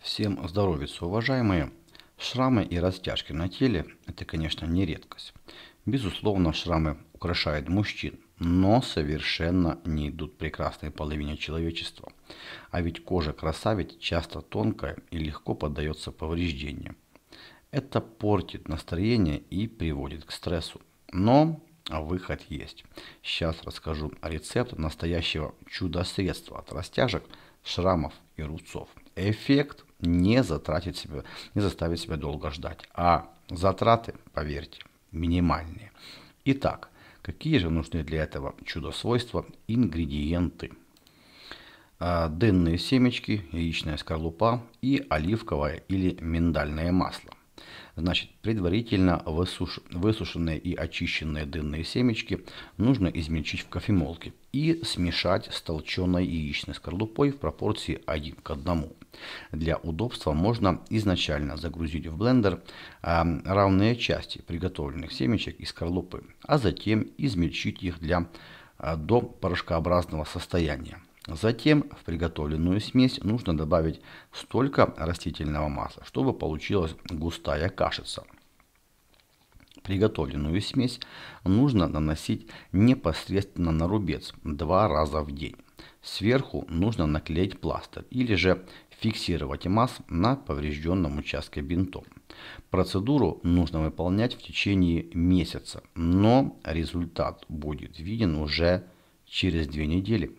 Всем здоровица, уважаемые! Шрамы и растяжки на теле – это, конечно, не редкость. Безусловно, шрамы украшают мужчин, но совершенно не идут прекрасной половине человечества. А ведь кожа красавиц часто тонкая и легко поддается повреждениям. Это портит настроение и приводит к стрессу. Но выход есть. Сейчас расскажу рецепт настоящего чудо-средства от растяжек, шрамов и рубцов. Эффект не затратить себя, не заставить себя долго ждать. А затраты, поверьте, минимальные. Итак, какие же нужны для этого чудо-свойства ингредиенты? А, дынные семечки, яичная скорлупа и оливковое или миндальное масло. Значит, предварительно высуш... высушенные и очищенные дынные семечки нужно измельчить в кофемолке и смешать с толченой яичной скорлупой в пропорции 1 к 1. Для удобства можно изначально загрузить в блендер э, равные части приготовленных семечек и скорлупы, а затем измельчить их для, э, а, до порошкообразного состояния. Затем в приготовленную смесь нужно добавить столько растительного масла, чтобы получилась густая кашица. Приготовленную смесь нужно наносить непосредственно на рубец два раза в день. Сверху нужно наклеить пластырь или же фиксировать масс на поврежденном участке бинтом. Процедуру нужно выполнять в течение месяца, но результат будет виден уже через две недели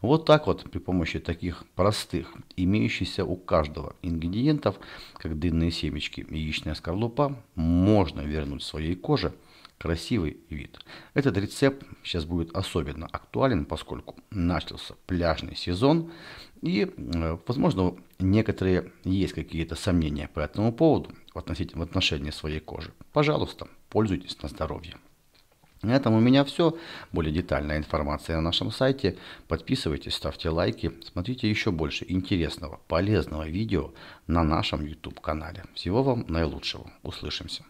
вот так вот при помощи таких простых, имеющихся у каждого ингредиентов, как дынные семечки и яичная скорлупа, можно вернуть своей коже красивый вид. Этот рецепт сейчас будет особенно актуален, поскольку начался пляжный сезон и, э, возможно, некоторые есть какие-то сомнения по этому поводу в отношении своей кожи. Пожалуйста, пользуйтесь на здоровье. На этом у меня все. Более детальная информация на нашем сайте. Подписывайтесь, ставьте лайки, смотрите еще больше интересного, полезного видео на нашем YouTube канале. Всего вам наилучшего. Услышимся.